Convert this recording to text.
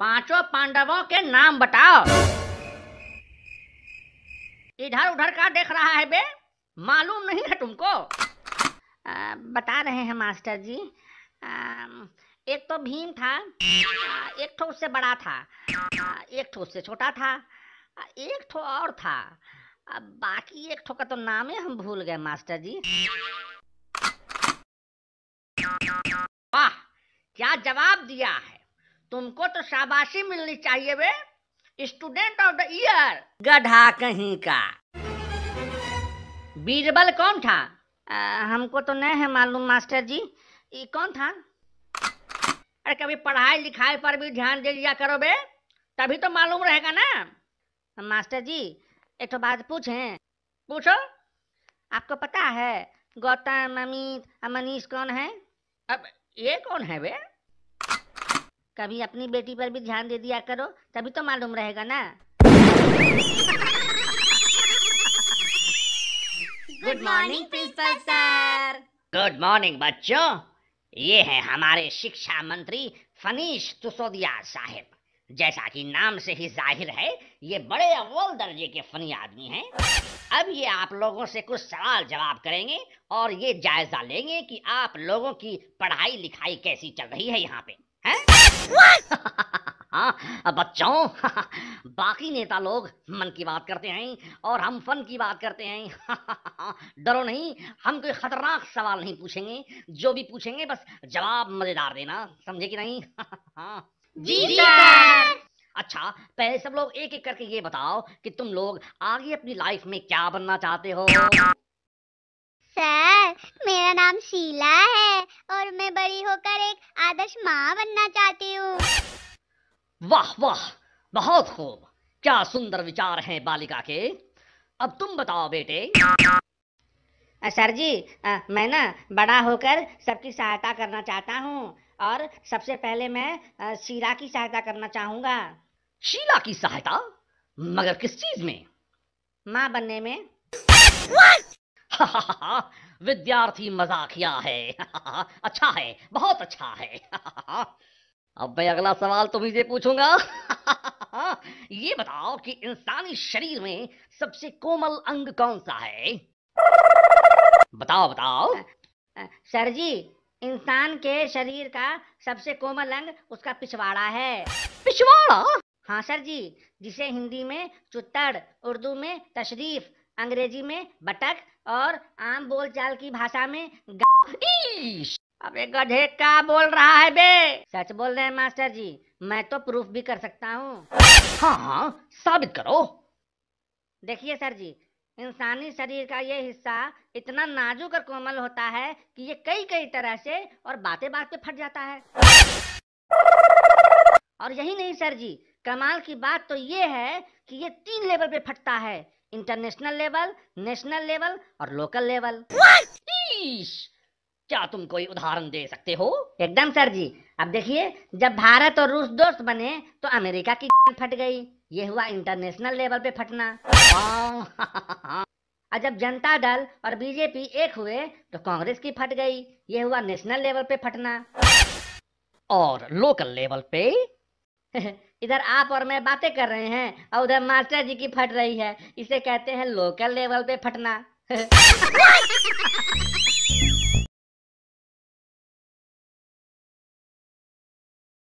पांचों पांडवों के नाम बताओ इधर उधर का देख रहा है बे मालूम नहीं है तुमको आ, बता रहे हैं मास्टर जी आ, एक तो भीम था एक तो उससे बड़ा था एक तो उससे छोटा था एक तो और था अब बाकी एक ठो का तो नाम ही हम भूल गए मास्टर जी वाह क्या जवाब दिया है तुमको तो शाबाशी मिलनी चाहिए वे स्टूडेंट ऑफ द ईयर गधा कहीं का बीरबल कौन था आ, हमको तो नहीं है मालूम मास्टर जी ये कौन था अरे कभी पढ़ाई लिखाई पर भी ध्यान दे लिया करो बे तभी तो मालूम रहेगा ना मास्टर जी एक तो बात पूछें पूछो आपको पता है गौतम अमित मनीष कौन है अब ये कौन है बे कभी अपनी बेटी पर भी ध्यान दे दिया करो तभी तो मालूम रहेगा ना good morning principal sir good morning बच्चों ये है हमारे शिक्षा मंत्री फनीश तुसोदिया साहब जैसा कि नाम से ही जाहिर है ये बड़े अव्वल दर्जे के फनी आदमी हैं अब ये आप लोगों से कुछ सवाल जवाब करेंगे और ये जायजा लेंगे कि आप लोगों की पढ़ाई लिखाई कैसी चल रही है यहाँ पे बच्चों बाकी नेता लोग मन की बात करते हैं और हम फन की बात करते हैं डरो नहीं हम कोई खतरनाक सवाल नहीं पूछेंगे जो भी पूछेंगे बस जवाब मजेदार देना समझे कि नहीं जी, सर। अच्छा पहले सब लोग एक एक करके ये बताओ कि तुम लोग आगे अपनी लाइफ में क्या बनना चाहते हो सर मेरा नाम शीला है और मैं बड़ी होकर एक आदर्श माँ बनना चाहती हूँ वाह वाह बहुत खूब क्या सुंदर विचार हैं बालिका के अब तुम बताओ बेटे सर जी मैं ना बड़ा होकर सबकी सहायता करना चाहता हूँ और सबसे पहले मैं शीला की सहायता करना चाहूँगा शीला की सहायता मगर किस चीज में माँ बनने में What? विद्यार्थी मजाकिया है अच्छा है बहुत अच्छा है अब मैं अगला सवाल तुम्हें से पूछूंगा ये बताओ कि इंसानी शरीर में सबसे कोमल अंग कौन सा है बताओ बताओ सर जी इंसान के शरीर का सबसे कोमल अंग उसका पिछवाड़ा है पिछवाड़ा हाँ सर जी जिसे हिंदी में चुत्तड़ उर्दू में तशरीफ अंग्रेजी में बटक और आम बोलचाल की भाषा में अबे गधे का बोल रहा है बे सच बोल रहे हैं मास्टर जी मैं तो प्रूफ भी कर सकता हूँ हाँ हाँ साबित करो देखिए सर जी इंसानी शरीर का ये हिस्सा इतना नाजुक और कोमल होता है कि ये कई कई तरह से और बातें बात पे फट जाता है और यही नहीं सर जी कमाल की बात तो ये है कि ये तीन लेवल पे फटता है इंटरनेशनल लेवल नेशनल लेवल और लोकल लेवल क्या तुम कोई उदाहरण दे सकते हो एकदम सर जी अब देखिए जब भारत और रूस दोस्त बने तो अमेरिका की फट गई ये हुआ इंटरनेशनल लेवल पे फटना और जब जनता दल और बीजेपी एक हुए तो कांग्रेस की फट गई ये हुआ नेशनल लेवल पे फटना और लोकल लेवल पे इधर आप और मैं बातें कर रहे हैं और उधर मास्टर जी की फट रही है इसे कहते हैं लोकल लेवल पे फटना